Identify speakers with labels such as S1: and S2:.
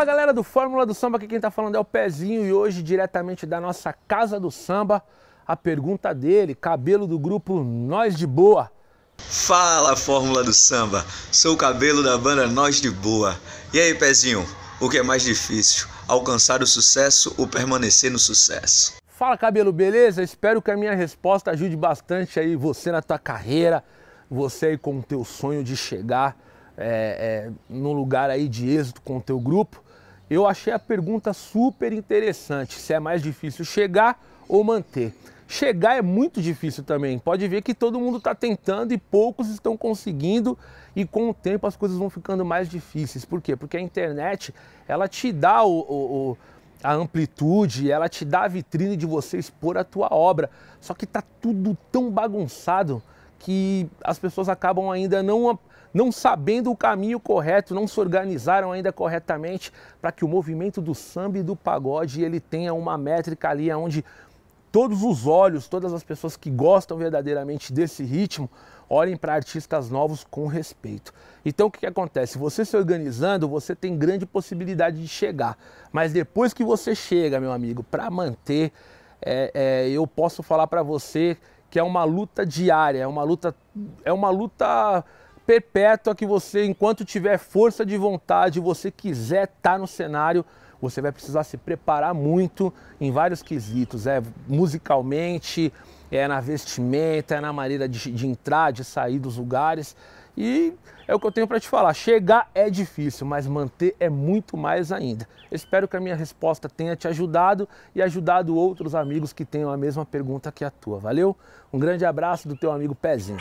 S1: Fala galera do Fórmula do Samba, aqui quem tá falando é o Pezinho e hoje diretamente da nossa Casa do Samba, a pergunta dele, cabelo do grupo Nós de Boa.
S2: Fala Fórmula do Samba, sou o cabelo da banda Nós de Boa. E aí Pezinho, o que é mais difícil, alcançar o sucesso ou permanecer no sucesso?
S1: Fala cabelo, beleza? Espero que a minha resposta ajude bastante aí você na tua carreira, você aí com o teu sonho de chegar é, é, num lugar aí de êxito com o teu grupo. Eu achei a pergunta super interessante, se é mais difícil chegar ou manter. Chegar é muito difícil também. Pode ver que todo mundo está tentando e poucos estão conseguindo e com o tempo as coisas vão ficando mais difíceis. Por quê? Porque a internet ela te dá o, o, o a amplitude, ela te dá a vitrine de você expor a tua obra. Só que está tudo tão bagunçado que as pessoas acabam ainda não não sabendo o caminho correto, não se organizaram ainda corretamente para que o movimento do samba e do pagode ele tenha uma métrica ali onde todos os olhos, todas as pessoas que gostam verdadeiramente desse ritmo, olhem para artistas novos com respeito. Então o que, que, acontece? Você se organizando, você tem grande possibilidade de chegar. Mas depois que você chega, meu amigo, para manter, é, é, eu posso falar para você que é uma luta diária, é uma luta, é uma luta perpétua que você, enquanto tiver força de vontade, você quiser estar tá no cenário, você vai precisar se preparar muito em vários quesitos, é musicalmente, é na vestimenta, é na maneira de, de entrar, de sair dos lugares. E é o que eu tenho para te falar. Chegar é difícil, mas manter é muito mais ainda. Espero que a minha resposta tenha te ajudado e ajudado outros amigos que tenham a mesma pergunta que a tua. Valeu? Um grande abraço do teu amigo Pezinho.